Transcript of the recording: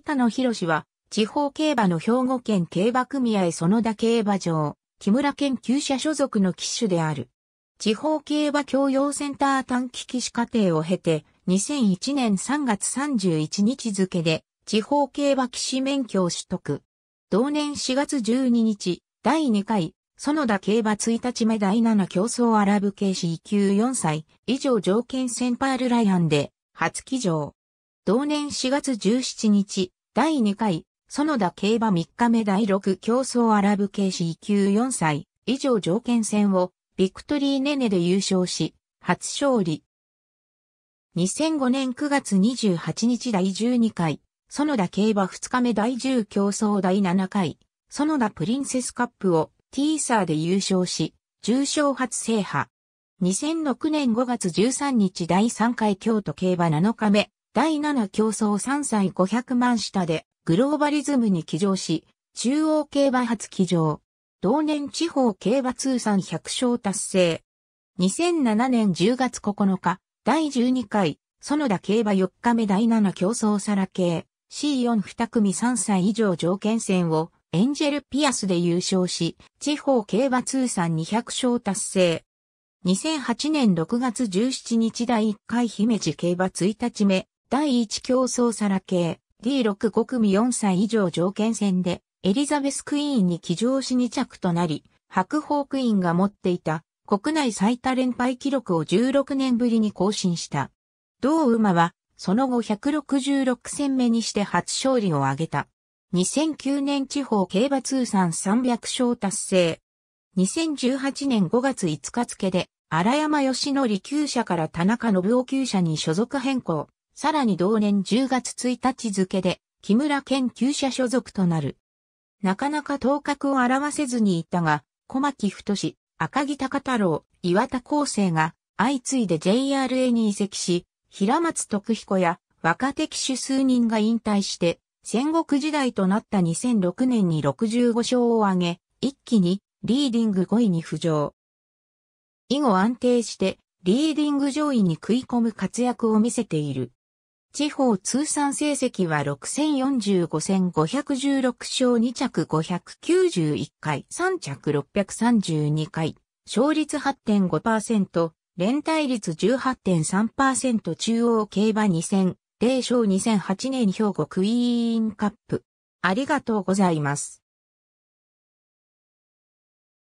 板野博は、地方競馬の兵庫県競馬組合園田競馬場、木村研究者所属の騎手である。地方競馬教養センター短期騎士課程を経て、2001年3月31日付で、地方競馬騎士免許を取得。同年4月12日、第2回、園田競馬1日目第7競争アラブ系 C 級4歳以上条件センパールライアンで、初騎乗。同年4月17日、第2回、園田競馬3日目第6競争アラブ系 C 級4歳以上条件戦をビクトリーネネで優勝し、初勝利。2005年9月28日第12回、園田競馬2日目第10競争第7回、園田プリンセスカップをティーサーで優勝し、重賞初制覇。2006年5月13日第3回京都競馬7日目、第7競争3歳500万下でグローバリズムに起乗し、中央競馬初起乗。同年地方競馬通算100勝達成。2007年10月9日、第12回、園田競馬4日目第7競争サラ系 C4 二組3歳以上条件戦をエンジェルピアスで優勝し、地方競馬通算200勝達成。2008年6月17日第1回姫路競馬1日目、第1競争サラ系 D65 組4歳以上条件戦でエリザベスクイーンに騎乗し2着となり、白鵬クイーンが持っていた国内最多連敗記録を16年ぶりに更新した。同馬はその後166戦目にして初勝利を挙げた。2009年地方競馬通算300勝達成。2018年5月5日付で、荒山義則厩舎から田中信夫厩舎に所属変更。さらに同年10月1日付で、木村研究者所属となる。なかなか頭角を表せずにいたが、小牧太志、赤木高太郎、岩田光生が、相次いで JRA に移籍し、平松徳彦や若手騎手数人が引退して、戦国時代となった2006年に65勝を挙げ、一気にリーディング5位に浮上。以後安定して、リーディング上位に食い込む活躍を見せている。地方通算成績は6045戦516勝2着591回3着632回、勝率8.5%、連帯率18.3%中央競馬2 0 0勝2008年兵庫クイーンカップ。ありがとうございます。